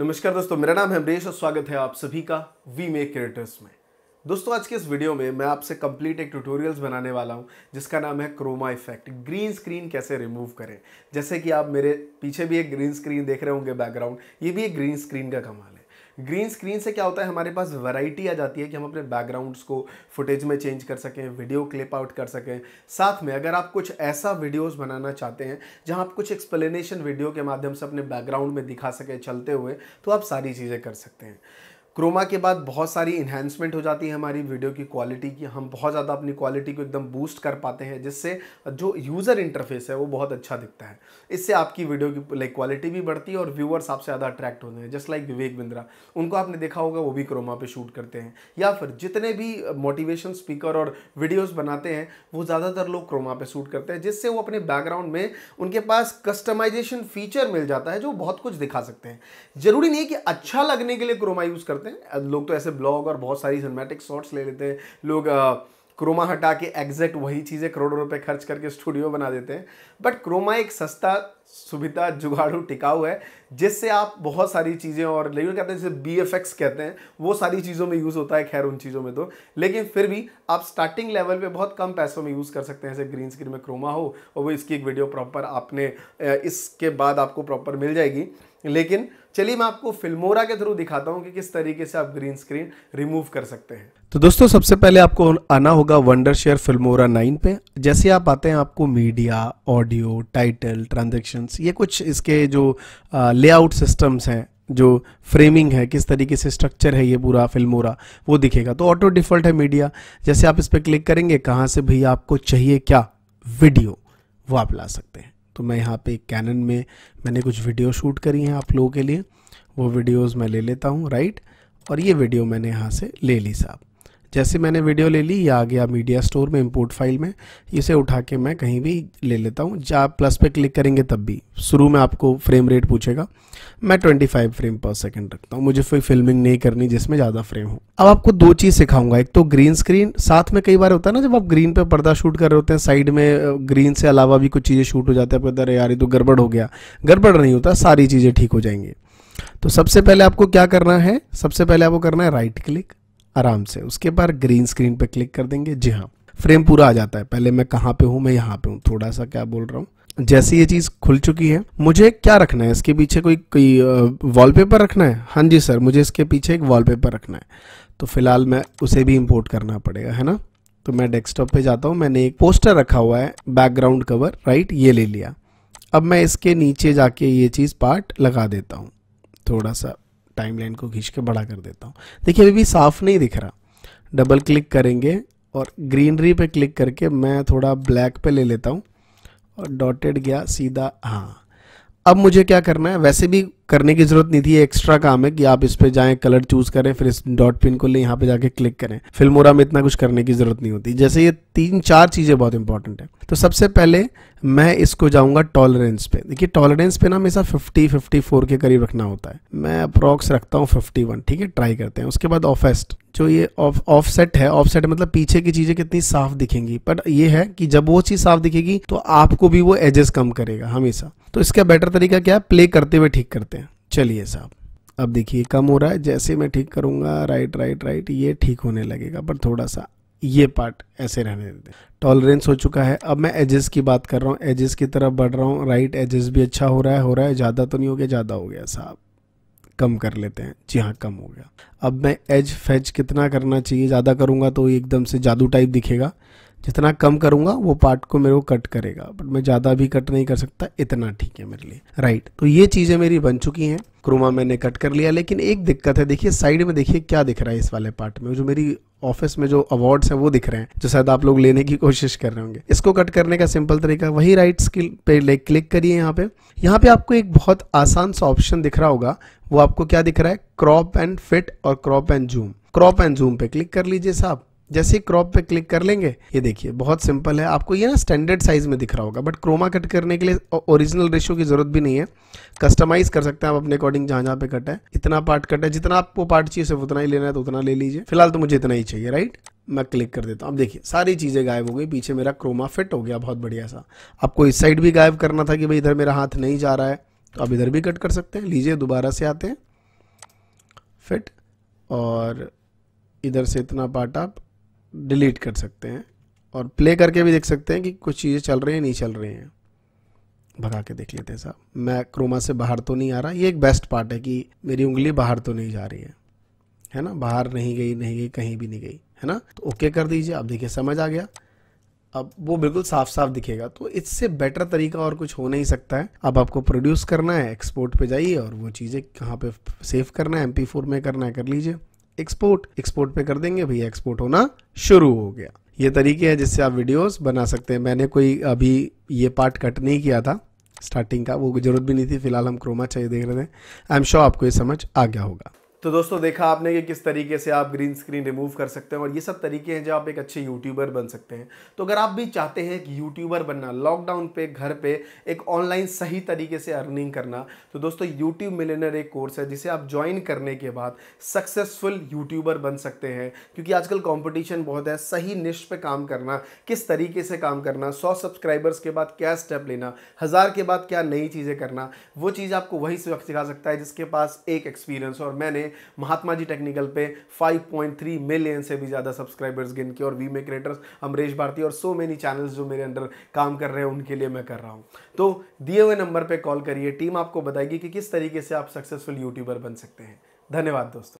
नमस्कार दोस्तों मेरा नाम है अमरीश और स्वागत है आप सभी का वी मेक क्रिएटर्स में दोस्तों आज के इस वीडियो में मैं आपसे कंप्लीट एक ट्यूटोरियल्स बनाने वाला हूं जिसका नाम है क्रोमा इफेक्ट ग्रीन स्क्रीन कैसे रिमूव करें जैसे कि आप मेरे पीछे भी एक ग्रीन स्क्रीन देख रहे होंगे बैकग्राउंड ये भी एक ग्रीन स्क्रीन का कमाल है ग्रीन स्क्रीन से क्या होता है हमारे पास वैरायटी आ जाती है कि हम अपने बैकग्राउंड्स को फुटेज में चेंज कर सकें वीडियो क्लिप आउट कर सकें साथ में अगर आप कुछ ऐसा वीडियोस बनाना चाहते हैं जहां आप कुछ एक्सप्लेनेशन वीडियो के माध्यम से अपने बैकग्राउंड में दिखा सकें चलते हुए तो आप सारी चीज़ें कर सकते हैं क्रोमा के बाद बहुत सारी इन्हेंसमेंट हो जाती है हमारी वीडियो की क्वालिटी की हम बहुत ज़्यादा अपनी क्वालिटी को एकदम बूस्ट कर पाते हैं जिससे जो यूज़र इंटरफेस है वो बहुत अच्छा दिखता है इससे आपकी वीडियो की लाइक क्वालिटी भी बढ़ती है और व्यूअर्स आपसे ज़्यादा अट्रैक्ट होते हैं जस्ट लाइक विवेक बिंद्रा उनको आपने देखा होगा वो भी क्रोमा पर शूट करते हैं या फिर जितने भी मोटिवेशन स्पीकर और वीडियोज़ बनाते हैं वो ज़्यादातर लोग क्रोमा पर शूट करते हैं जिससे वो अपने बैकग्राउंड में उनके पास कस्टमाइजेशन फीचर मिल जाता है जो बहुत कुछ दिखा सकते हैं ज़रूरी नहीं है कि अच्छा लगने के लिए क्रोमा यूज़ करते करते हैं लोग तो ऐसे ब्लॉग और बहुत सारी सिनेमेटिक शॉर्ट्स ले लेते हैं लोग क्रोमा हटा के एग्जैक्ट वही चीज़ें करोड़ों रुपए खर्च करके स्टूडियो बना देते हैं बट क्रोमा एक सस्ता सुविधा जुगाड़ू टिकाऊ है जिससे आप बहुत सारी चीज़ें और लेकिन कहते हैं जैसे बी एफ एक्स कहते हैं वो सारी चीज़ों में यूज़ होता है खैर उन चीज़ों में तो लेकिन फिर भी आप स्टार्टिंग लेवल पे बहुत कम पैसों में यूज़ कर सकते हैं जैसे ग्रीन स्क्रीन में क्रोमा हो और वो इसकी एक वीडियो प्रॉपर आपने इसके बाद आपको प्रॉपर मिल जाएगी लेकिन चलिए मैं आपको फिल्मोरा के थ्रू दिखाता हूँ कि किस तरीके से आप ग्रीन स्क्रीन रिमूव कर सकते हैं तो दोस्तों सबसे पहले आपको आना होगा वंडर शेयर फिल्मोरा नाइन पे जैसे आप आते हैं आपको media audio title transaction sections ये कुछ इसके जो लेआउट सिस्टम्स हैं जो फ्रेमिंग है किस तरीके से स्ट्रक्चर है ये पूरा फिल्म वो दिखेगा तो ऑटो डिफ़ॉल्ट है मीडिया जैसे आप इस पर क्लिक करेंगे कहाँ से भैया आपको चाहिए क्या वीडियो वो आप ला सकते हैं तो मैं यहाँ पे कैनन में मैंने कुछ वीडियो शूट करी हैं आप लोगों के लिए वो वीडियोज मैं ले लेता हूँ राइट और ये वीडियो मैंने यहाँ से ले ली साहब जैसे मैंने वीडियो ले ली ये आ गया मीडिया स्टोर में इंपोर्ट फाइल में इसे उठा के मैं कहीं भी ले लेता हूँ जब आप प्लस पे क्लिक करेंगे तब भी शुरू में आपको फ्रेम रेट पूछेगा मैं 25 फ्रेम पर सेकंड रखता हूँ मुझे फिर फिल्मिंग नहीं करनी जिसमें ज़्यादा फ्रेम हो अब आपको दो चीज़ सिखाऊंगा एक तो ग्रीन स्क्रीन साथ में कई बार होता है ना जब आप ग्रीन पर पर्दा शूट कर रहे होते हैं साइड में ग्रीन से अलावा भी कुछ चीज़ें शूट हो जाती है पता यार ये तो गड़बड़ हो गया गड़बड़ नहीं होता सारी चीज़ें ठीक हो जाएंगी तो सबसे पहले आपको क्या करना है सबसे पहले आपको करना है राइट क्लिक आराम से उसके बाद ग्रीन स्क्रीन पे क्लिक कर देंगे जी हाँ फ्रेम पूरा आ जाता है पहले मैं कहाँ पे हूँ मैं यहाँ पे हूँ थोड़ा सा क्या बोल रहा हूँ जैसे ये चीज खुल चुकी है मुझे क्या रखना है इसके पीछे कोई कोई वॉलपेपर रखना है हाँ जी सर मुझे इसके पीछे एक वॉलपेपर रखना है तो फिलहाल मैं उसे भी इम्पोर्ट करना पड़ेगा है ना तो मैं डेस्कटॉप पे जाता हूँ मैंने एक पोस्टर रखा हुआ है बैकग्राउंड कवर राइट ये ले लिया अब मैं इसके नीचे जाके ये चीज़ पार्ट लगा देता हूँ थोड़ा सा टाइमलाइन को खींच के बड़ा कर देता हूँ देखिए अभी भी साफ नहीं दिख रहा डबल क्लिक करेंगे और ग्रीनरी पे क्लिक करके मैं थोड़ा ब्लैक पे ले लेता हूँ और डॉटेड गया सीधा हाँ अब मुझे क्या करना है वैसे भी करने की ज़रूरत नहीं थी एक्स्ट्रा काम है कि आप इस पे जाएं कलर चूज़ करें फिर इस डॉट पिन को ले यहाँ पे जाके क्लिक करें फिल्मोरा में इतना कुछ करने की ज़रूरत नहीं होती जैसे ये तीन चार चीज़ें बहुत इंपॉर्टेंट है तो सबसे पहले मैं इसको जाऊंगा टॉलरेंस पे देखिए टॉलरेंस पे ना हमेशा फिफ्टी फिफ्टी फोर के करीब रखना होता है मैं अप्रॉक्स रखता हूँ फिफ्टी वन ठीक है ट्राई करते हैं उसके बाद ऑफेस्ट जो ये ऑफ सेट है ऑफ सेट मतलब पीछे की चीज़ें कितनी साफ दिखेंगी बट ये है कि जब वो चीज़ साफ दिखेगी तो आपको भी वो एजेस कम करेगा हमेशा तो इसका बेटर तरीका क्या है प्ले करते हुए ठीक करते हैं चलिए साहब अब देखिए कम हो रहा है जैसे मैं ठीक करूँगा राइट राइट राइट ये ठीक होने लगेगा पर थोड़ा सा ये पार्ट ऐसे रहने देते हैं टॉलरेंस हो चुका है अब मैं एजेस की बात कर रहा हूँ एजेस की तरफ बढ़ रहा हूँ राइट एजेस भी अच्छा हो रहा है हो रहा है ज़्यादा तो नहीं हो गया ज़्यादा हो गया साहब कम कर लेते हैं जी हाँ कम हो गया अब मैं एज फैच कितना करना चाहिए ज़्यादा करूँगा तो एकदम से जादू टाइप दिखेगा जितना कम करूंगा वो पार्ट को मेरे को कट करेगा बट मैं ज़्यादा भी कट नहीं कर सकता इतना ठीक है मेरे लिए राइट तो ये चीज़ें मेरी बन चुकी हैं क्रोमा मैंने कट कर लिया लेकिन एक दिक्कत है देखिए साइड में देखिए क्या दिख रहा है इस वाले पार्ट में जो मेरी ऑफिस में जो अवार्ड्स हैं वो दिख रहे हैं जो शायद आप लोग लेने की कोशिश कर रहे होंगे इसको कट करने का सिंपल तरीका वही राइट स्किल पे ले क्लिक करिए यहाँ पे यहाँ पे आपको एक बहुत आसान सा ऑप्शन दिख रहा होगा वो आपको क्या दिख रहा है क्रॉप एंड फिट और crop and zoom crop and zoom पे क्लिक कर लीजिए साहब जैसे ही क्रॉप पे क्लिक कर लेंगे ये देखिए बहुत सिंपल है आपको ये ना स्टैंडर्ड साइज में दिख रहा होगा बट क्रोमा कट करने के लिए ओरिजिनल रेशियो की जरूरत भी नहीं है कस्टमाइज कर सकते हैं आप अपने अकॉर्डिंग जहां जहाँ पे कट है इतना पार्ट कट है जितना आपको पार्ट चाहिए सिर्फ उतना ही लेना है तो उतना ले लीजिए फिलहाल तो मुझे इतना ही चाहिए राइट मैं क्लिक कर देता हूँ अब देखिए सारी चीज़ें गायब हो गई पीछे मेरा क्रोमा फिट हो गया बहुत बढ़िया सा आपको इस साइड भी गायब करना था कि भाई इधर मेरा हाथ नहीं जा रहा है तो आप इधर भी कट कर सकते हैं लीजिए दोबारा से आते हैं फिट और इधर से इतना पार्ट आप डिलीट कर सकते हैं और प्ले करके भी देख सकते हैं कि कुछ चीज़ें चल रही हैं नहीं चल रही हैं भगा के देख लेते हैं साहब मैं क्रोमा से बाहर तो नहीं आ रहा ये एक बेस्ट पार्ट है कि मेरी उंगली बाहर तो नहीं जा रही है है ना बाहर नहीं गई नहीं गई कहीं भी नहीं गई है ना तो ओके कर दीजिए अब देखिए समझ आ गया अब वो बिल्कुल साफ साफ दिखेगा तो इससे बेटर तरीका और कुछ हो नहीं सकता है अब आपको प्रोड्यूस करना है एक्सपोर्ट पे जाइए और वो चीज़ें कहाँ पे सेव करना है एम में करना है कर लीजिए एक्सपोर्ट एक्सपोर्ट पे कर देंगे भैया एक्सपोर्ट होना शुरू हो गया ये तरीके हैं जिससे आप वीडियोस बना सकते हैं मैंने कोई अभी ये पार्ट कट नहीं किया था स्टार्टिंग का वो जरूरत भी नहीं थी फिलहाल हम क्रोमा चाहिए देख रहे थे आई एम श्योर आपको ये समझ आ गया होगा तो दोस्तों देखा आपने कि किस तरीके से आप ग्रीन स्क्रीन रिमूव कर सकते हैं और ये सब तरीके हैं जो आप एक अच्छे यूट्यूबर बन सकते हैं तो अगर आप भी चाहते हैं कि यूट्यूबर बनना लॉकडाउन पे घर पे एक ऑनलाइन सही तरीके से अर्निंग करना तो दोस्तों यूट्यूब मिलेनर एक कोर्स है जिसे आप ज्वाइन करने के बाद सक्सेसफुल यूट्यूबर बन सकते हैं क्योंकि आजकल कॉम्पिटिशन बहुत है सही निश्च पर काम करना किस तरीके से काम करना सौ सब्सक्राइबर्स के बाद क्या स्टेप लेना हज़ार के बाद क्या नई चीज़ें करना वो चीज़ आपको वही सिखा सकता है जिसके पास एक एक्सपीरियंस और मैंने महात्मा जी टेक्निकल पे 5.3 मिलियन से भी ज़्यादा सब्सक्राइबर्स गिन के और we may creators Amrish Bharti और सो मेनी चैनल्स जो मेरे अंडर काम कर रहे हैं उनके लिए मैं कर रहा हूँ तो दिए हुए नंबर पर कॉल करिए टीम आपको बताएगी कि किस तरीके से आप सक्सेसफुल यूट्यूबर बन सकते हैं धन्यवाद दोस्तों